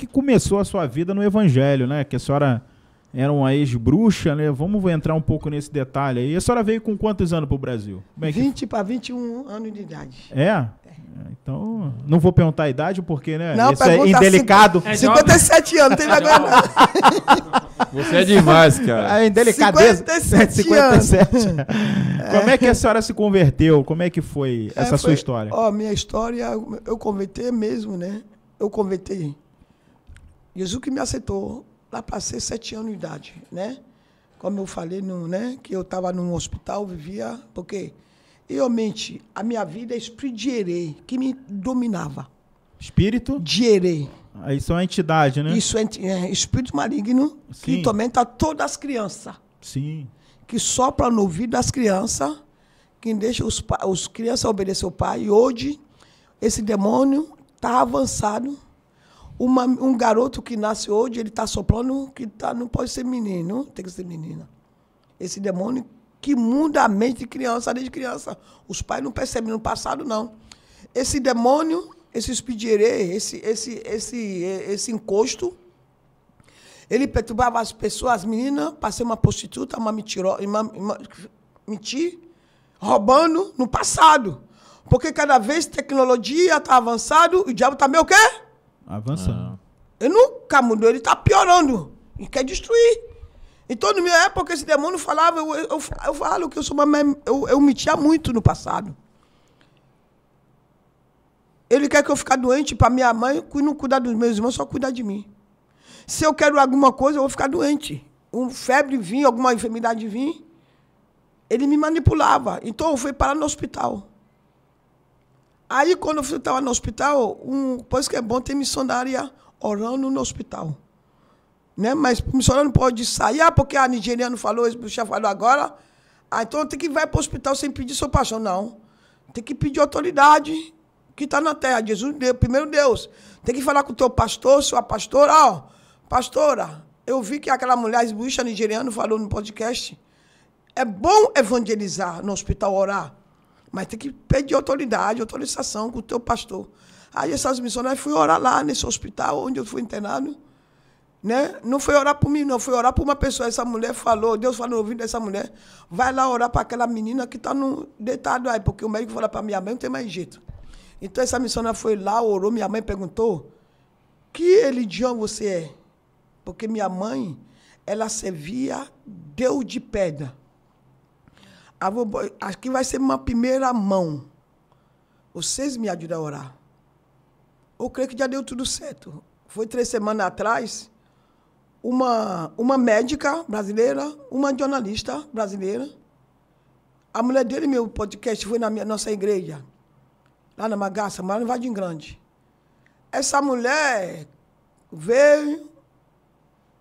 que começou a sua vida no Evangelho, né? Que a senhora era uma ex-bruxa, né? Vamos entrar um pouco nesse detalhe aí. A senhora veio com quantos anos para o Brasil? É 20 para 21 anos de idade. É? é? Então, não vou perguntar a idade, porque, né? Não, isso é indelicado. É 57 anos, tem vergonha é não. Você é demais, cara. É indelicado. 57, 57. Como é que a senhora se converteu? Como é que foi é, essa foi, sua história? Ó, minha história, eu convertei mesmo, né? Eu convertei Jesus que me aceitou lá para ser sete anos de idade, né? Como eu falei, no, né? Que eu estava num hospital, vivia, porque realmente a minha vida é espírito que me dominava. Espírito? Dierei. Ah, isso é uma entidade, né? Isso é, é espírito maligno Sim. que tormenta todas as crianças. Sim. Que sopra no ouvido das crianças, que deixa os, os crianças obedecer ao pai. E hoje, esse demônio está avançado uma, um garoto que nasce hoje, ele está soprando que tá, não pode ser menino, tem que ser menina. Esse demônio que muda a mente de criança, desde criança. Os pais não percebem no passado, não. Esse demônio, esse espidierê, esse, esse, esse, esse encosto, ele perturbava as pessoas, as meninas, para ser uma prostituta, uma mentirosa, uma, uma, mentir, roubando no passado. Porque cada vez tecnologia está avançada, o diabo está meio o quê? Avançando. Ah. Eu Ele nunca mudou, ele está piorando. Ele quer destruir. Então, na minha época, esse demônio falava, eu, eu, eu, falo que eu sou uma. Eu, eu mentia muito no passado. Ele quer que eu fique doente para minha mãe e não cuidar dos meus irmãos, só cuidar de mim. Se eu quero alguma coisa, eu vou ficar doente. Um febre vir, alguma enfermidade vir. Ele me manipulava. Então eu fui parar no hospital. Aí, quando eu estava no hospital, um, por isso que é bom ter missionária orando no hospital. Né? Mas o missionário não pode sair, ah, porque a nigeriana falou, o chefe falou agora. Ah, então tem que ir para o hospital sem pedir seu pastor. Não. Tem que pedir autoridade que está na terra. Jesus, primeiro Deus. Tem que falar com o teu pastor, sua pastora. Ó, pastora, eu vi que aquela mulher esbucha nigeriana falou no podcast. É bom evangelizar no hospital, orar. Mas tem que pedir autoridade, autorização com o teu pastor. Aí essas missionárias fui orar lá nesse hospital onde eu fui internado. Né? Não foi orar por mim, não, foi orar por uma pessoa. Essa mulher falou, Deus falou no ouvido dessa mulher, vai lá orar para aquela menina que está deitada aí, porque o médico falou para minha mãe, não tem mais jeito. Então essa missionária foi lá, orou, minha mãe perguntou, que religião você é? Porque minha mãe, ela servia Deus de pedra. Acho aqui vai ser uma primeira mão. Vocês me ajudam a orar. Eu creio que já deu tudo certo. Foi três semanas atrás, uma, uma médica brasileira, uma jornalista brasileira. A mulher dele, meu podcast, foi na minha, nossa igreja, lá na Magaça, mas não vai de grande. Essa mulher veio,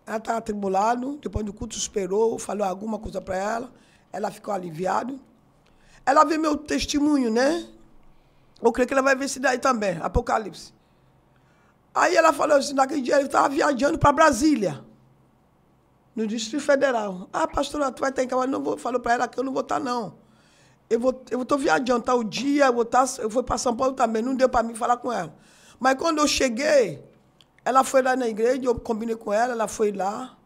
ela estava atribulada, depois do culto superou, falou alguma coisa para ela. Ela ficou aliviada. Ela vê meu testemunho, né? Eu creio que ela vai ver isso daí também, Apocalipse. Aí ela falou assim, naquele dia ele estava viajando para Brasília, no Distrito Federal. Ah, pastora, tu vai ter que casa. Eu não vou, falou para ela que eu não vou estar, tá, não. Eu vou, eu viajando, tá o dia, eu, vou estar, tá, eu fui para São Paulo também, não deu para mim falar com ela. Mas quando eu cheguei, ela foi lá na igreja, eu combinei com ela, ela foi lá.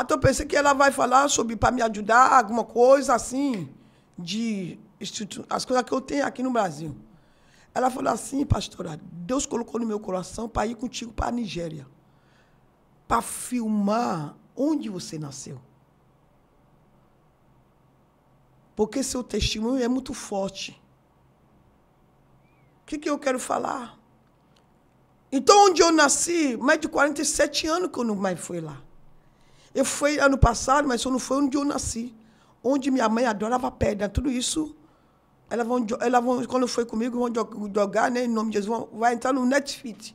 Até eu pensei que ela vai falar sobre para me ajudar, alguma coisa assim, de as coisas que eu tenho aqui no Brasil. Ela falou assim, pastora, Deus colocou no meu coração para ir contigo para a Nigéria, para filmar onde você nasceu. Porque seu testemunho é muito forte. O que, que eu quero falar? Então, onde eu nasci, mais de 47 anos que eu não mais fui lá. Eu fui ano passado, mas só não foi onde eu nasci. Onde minha mãe adorava pedra. Tudo isso, ela vão, elas vão quando foi comigo, vão jogar, né, em nome de Jesus, vão, vai entrar no Netflix.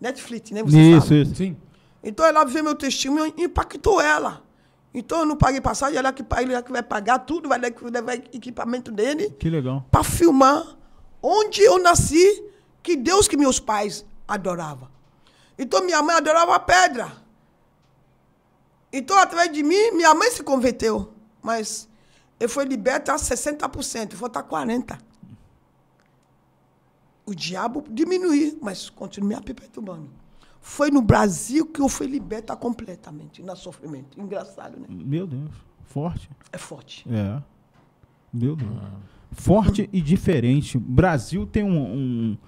Netflix, né? Você isso, sabe. isso. Sim. Então ela vê meu testemunho e impactou ela. Então eu não paguei passagem, ela que, é que vai pagar tudo, vai levar equipamento dele. Que legal. Para filmar onde eu nasci, que Deus que meus pais adoravam. Então minha mãe adorava a pedra. Então, através de mim, minha mãe se converteu. Mas eu fui liberta a 60%, vou estar 40%. O diabo diminuiu, mas continua me perturbando. Foi no Brasil que eu fui liberta completamente, na sofrimento. Engraçado, né? Meu Deus. Forte. É forte. É. Meu Deus. Forte e diferente. Brasil tem um, um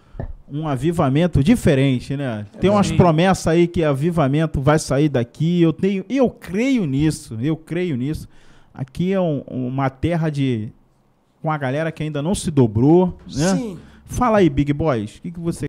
um avivamento diferente, né? Tem umas promessas aí que avivamento vai sair daqui. Eu tenho, eu creio nisso, eu creio nisso. Aqui é um, uma terra de com a galera que ainda não se dobrou, né? Sim. Fala aí, Big Boys, o que, que você